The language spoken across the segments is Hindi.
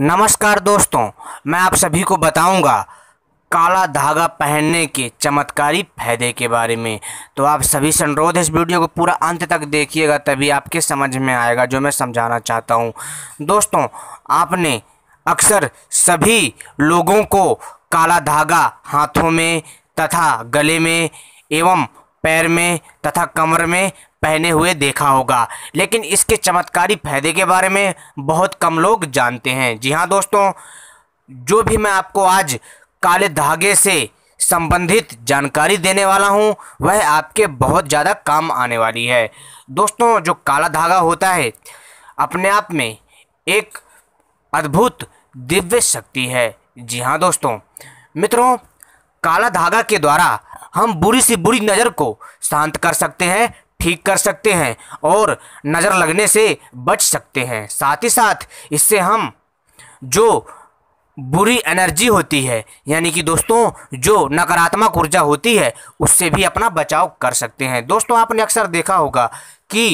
नमस्कार दोस्तों मैं आप सभी को बताऊंगा काला धागा पहनने के चमत्कारी फायदे के बारे में तो आप सभी से अनुरोध इस वीडियो को पूरा अंत तक देखिएगा तभी आपके समझ में आएगा जो मैं समझाना चाहता हूं दोस्तों आपने अक्सर सभी लोगों को काला धागा हाथों में तथा गले में एवं पैर में तथा कमर में पहने हुए देखा होगा लेकिन इसके चमत्कारी फायदे के बारे में बहुत कम लोग जानते हैं जी हाँ दोस्तों जो भी मैं आपको आज काले धागे से संबंधित जानकारी देने वाला हूँ वह आपके बहुत ज़्यादा काम आने वाली है दोस्तों जो काला धागा होता है अपने आप में एक अद्भुत दिव्य शक्ति है जी हाँ दोस्तों मित्रों काला धागा के द्वारा हम बुरी से बुरी नज़र को शांत कर सकते हैं ठीक कर सकते हैं और नज़र लगने से बच सकते हैं साथ ही साथ इससे हम जो बुरी एनर्जी होती है यानी कि दोस्तों जो नकारात्मक ऊर्जा होती है उससे भी अपना बचाव कर सकते हैं दोस्तों आपने अक्सर देखा होगा कि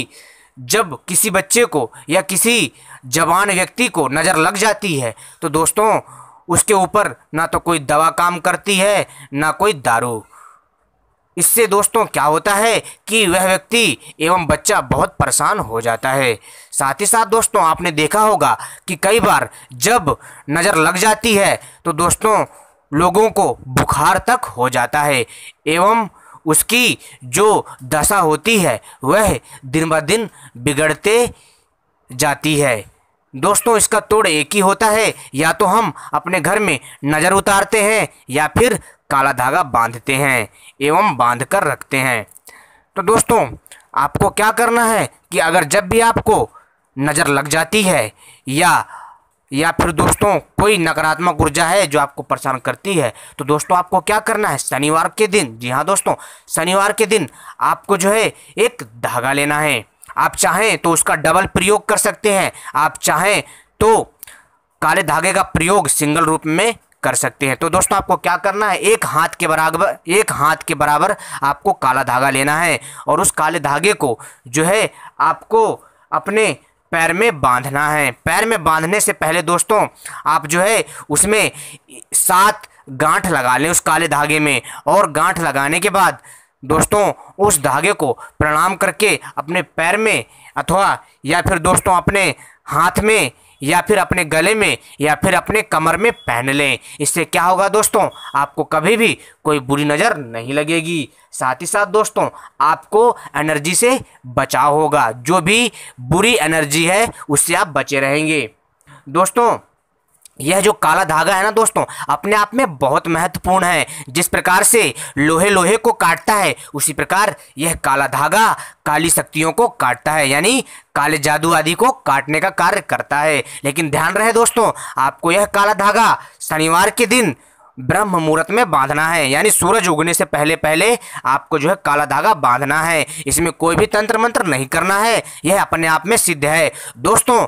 जब किसी बच्चे को या किसी जवान व्यक्ति को नज़र लग जाती है तो दोस्तों उसके ऊपर ना तो कोई दवा काम करती है ना कोई दारू इससे दोस्तों क्या होता है कि वह व्यक्ति एवं बच्चा बहुत परेशान हो जाता है साथ ही साथ दोस्तों आपने देखा होगा कि कई बार जब नज़र लग जाती है तो दोस्तों लोगों को बुखार तक हो जाता है एवं उसकी जो दशा होती है वह दिन ब दिन बिगड़ते जाती है दोस्तों इसका तोड़ एक ही होता है या तो हम अपने घर में नज़र उतारते हैं या फिर काला धागा बांधते हैं एवं बांध कर रखते हैं तो दोस्तों आपको क्या करना है कि अगर जब भी आपको नज़र लग जाती है या या फिर दोस्तों कोई नकारात्मक ऊर्जा है जो आपको परेशान करती है तो दोस्तों आपको क्या करना है शनिवार के दिन जी हाँ दोस्तों शनिवार के दिन आपको जो है एक धागा लेना है आप चाहें तो उसका डबल प्रयोग कर सकते हैं आप चाहें तो काले धागे का प्रयोग सिंगल रूप में कर सकते हैं तो दोस्तों आपको क्या करना है एक हाथ के बराबर एक हाथ के बराबर आपको काला धागा लेना है और उस काले धागे को जो है आपको अपने पैर में बांधना है पैर में बांधने से पहले दोस्तों आप जो है उसमें सात गांठ लगा लें उस काले धागे में और गांठ लगाने के बाद दोस्तों उस धागे को प्रणाम करके अपने पैर में अथवा या फिर दोस्तों अपने हाथ में या फिर अपने गले में या फिर अपने कमर में पहन लें इससे क्या होगा दोस्तों आपको कभी भी कोई बुरी नज़र नहीं लगेगी साथ ही साथ दोस्तों आपको एनर्जी से बचाव होगा जो भी बुरी एनर्जी है उससे आप बचे रहेंगे दोस्तों यह जो काला धागा है ना दोस्तों अपने आप में बहुत महत्वपूर्ण है जिस प्रकार से लोहे लोहे को काटता है उसी प्रकार यह काला धागा काली शक्तियों को काटता है यानी काले जादू आदि को काटने का कार्य करता है लेकिन ध्यान रहे दोस्तों आपको यह काला धागा शनिवार के दिन ब्रह्म मुहूर्त में बांधना है यानी सूरज उगने से पहले पहले आपको जो है काला धागा बांधना है इसमें कोई भी तंत्र मंत्र नहीं करना है यह अपने आप में सिद्ध है दोस्तों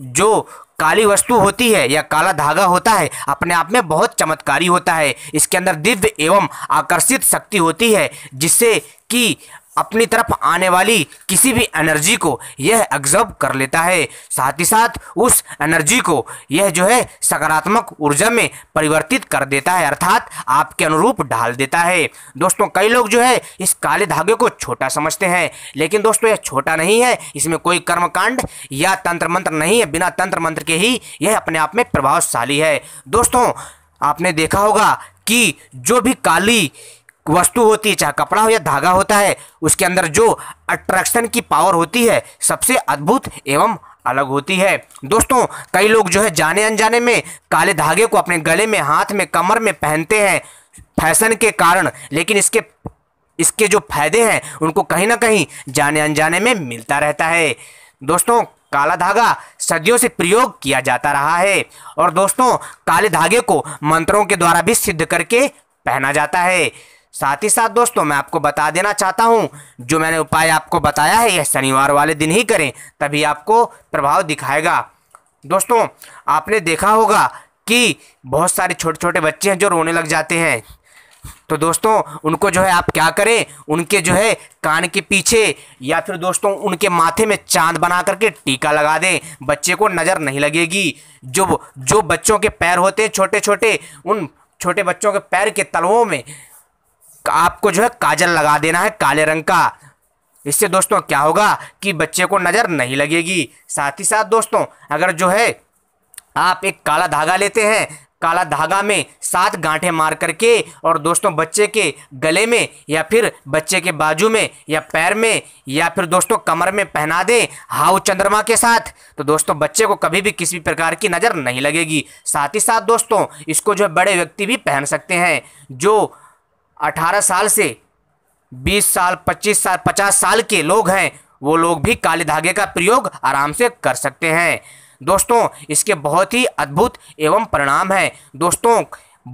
जो काली वस्तु होती है या काला धागा होता है अपने आप में बहुत चमत्कारी होता है इसके अंदर दिव्य एवं आकर्षित शक्ति होती है जिससे कि अपनी तरफ आने वाली किसी भी एनर्जी को यह एग्जॉर्ब कर लेता है साथ ही साथ उस एनर्जी को यह जो है सकारात्मक ऊर्जा में परिवर्तित कर देता है अर्थात आपके अनुरूप ढाल देता है दोस्तों कई लोग जो है इस काले धागे को छोटा समझते हैं लेकिन दोस्तों यह छोटा नहीं है इसमें कोई कर्मकांड या तंत्र मंत्र नहीं है बिना तंत्र मंत्र के ही यह अपने आप में प्रभावशाली है दोस्तों आपने देखा होगा कि जो भी काली वस्तु होती है चाहे कपड़ा हो या धागा होता है उसके अंदर जो अट्रैक्शन की पावर होती है सबसे अद्भुत एवं अलग होती है दोस्तों कई लोग जो है जाने अनजाने में काले धागे को अपने गले में हाथ में कमर में पहनते हैं फैशन के कारण लेकिन इसके इसके जो फायदे हैं उनको कहीं ना कहीं जाने अनजाने में मिलता रहता है दोस्तों काला धागा सदियों से प्रयोग किया जाता रहा है और दोस्तों काले धागे को मंत्रों के द्वारा भी सिद्ध करके पहना जाता है साथ ही साथ दोस्तों मैं आपको बता देना चाहता हूँ जो मैंने उपाय आपको बताया है यह शनिवार वाले दिन ही करें तभी आपको प्रभाव दिखाएगा दोस्तों आपने देखा होगा कि बहुत सारे छोटे छोटे बच्चे हैं जो रोने लग जाते हैं तो दोस्तों उनको जो है आप क्या करें उनके जो है कान के पीछे या फिर दोस्तों उनके माथे में चांद बना करके टीका लगा दें बच्चे को नज़र नहीं लगेगी जो जो बच्चों के पैर होते हैं छोटे छोटे उन छोटे बच्चों के पैर के तलवों में आपको जो है काजल लगा देना है काले रंग का इससे दोस्तों क्या होगा कि बच्चे को नज़र नहीं लगेगी साथ ही साथ दोस्तों अगर जो है आप एक काला धागा लेते हैं काला धागा में सात गांठे मार करके और दोस्तों बच्चे के गले में या फिर बच्चे के बाजू में या पैर में या फिर दोस्तों कमर में पहना दें हाउ चंद्रमा के साथ तो दोस्तों बच्चे को कभी भी किसी प्रकार की नज़र नहीं लगेगी साथ ही साथ दोस्तों इसको जो है बड़े व्यक्ति भी पहन सकते हैं जो 18 साल से 20 साल 25 साल 50 साल के लोग हैं वो लोग भी काले धागे का प्रयोग आराम से कर सकते हैं दोस्तों इसके बहुत ही अद्भुत एवं परिणाम हैं दोस्तों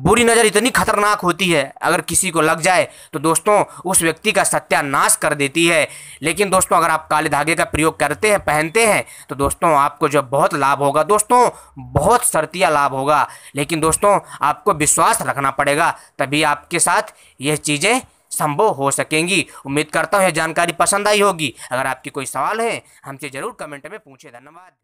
बुरी नज़र इतनी खतरनाक होती है अगर किसी को लग जाए तो दोस्तों उस व्यक्ति का सत्यानाश कर देती है लेकिन दोस्तों अगर आप काले धागे का प्रयोग करते हैं पहनते हैं तो दोस्तों आपको जो बहुत लाभ होगा दोस्तों बहुत शर्तिया लाभ होगा लेकिन दोस्तों आपको विश्वास रखना पड़ेगा तभी आपके साथ यह चीज़ें संभव हो सकेंगी उम्मीद करता हूँ यह जानकारी पसंद आई होगी अगर आपकी कोई सवाल है हमसे ज़रूर कमेंट में पूछें धन्यवाद